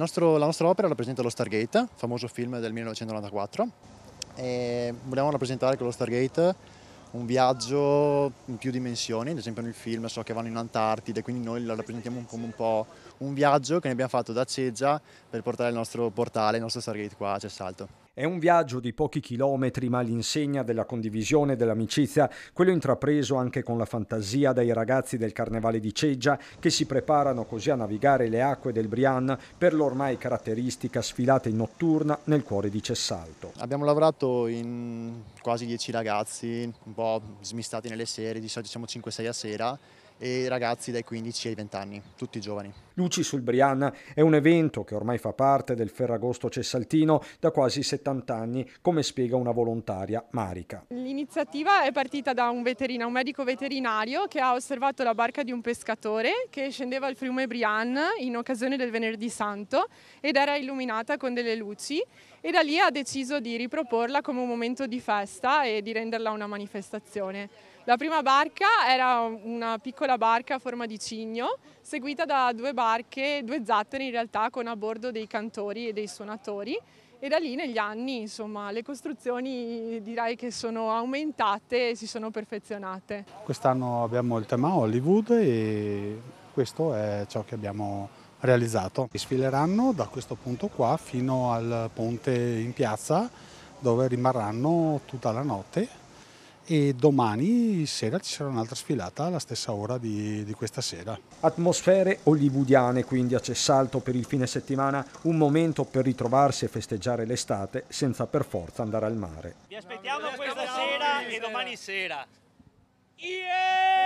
Nostro, la nostra opera rappresenta lo Stargate, famoso film del 1994, e vogliamo rappresentare con lo Stargate un viaggio in più dimensioni, ad esempio nel film so che vanno in Antartide, quindi noi la rappresentiamo come un po' un viaggio che ne abbiamo fatto da Ceggia per portare il nostro portale, il nostro Stargate qua a Cessalto. È un viaggio di pochi chilometri ma l'insegna della condivisione e dell'amicizia, quello intrapreso anche con la fantasia dai ragazzi del Carnevale di Ceggia che si preparano così a navigare le acque del Brian per l'ormai caratteristica sfilata in notturna nel cuore di Cessalto. Abbiamo lavorato in quasi dieci ragazzi, un po' smistati nelle serie, di solito diciamo 5-6 a sera e ragazzi dai 15 ai 20 anni, tutti giovani. Luci sul Brianna è un evento che ormai fa parte del Ferragosto Cessaltino da quasi 70 anni, come spiega una volontaria, Marica. L'iniziativa è partita da un, veterina, un medico veterinario che ha osservato la barca di un pescatore che scendeva al fiume Brianna in occasione del Venerdì Santo ed era illuminata con delle luci e da lì ha deciso di riproporla come un momento di festa e di renderla una manifestazione. La prima barca era una piccola piccola barca a forma di cigno, seguita da due barche, due zattere in realtà, con a bordo dei cantori e dei suonatori. E da lì negli anni insomma, le costruzioni direi che sono aumentate e si sono perfezionate. Quest'anno abbiamo il tema Hollywood e questo è ciò che abbiamo realizzato. Sfileranno da questo punto qua fino al ponte in piazza dove rimarranno tutta la notte e domani sera ci sarà un'altra sfilata alla stessa ora di, di, questa sera. Atmosfere hollywoodiane quindi a Cessalto per il fine settimana, un momento per ritrovarsi e festeggiare l'estate senza per forza andare al mare. Vi aspettiamo questa sera e domani sera. Yeah!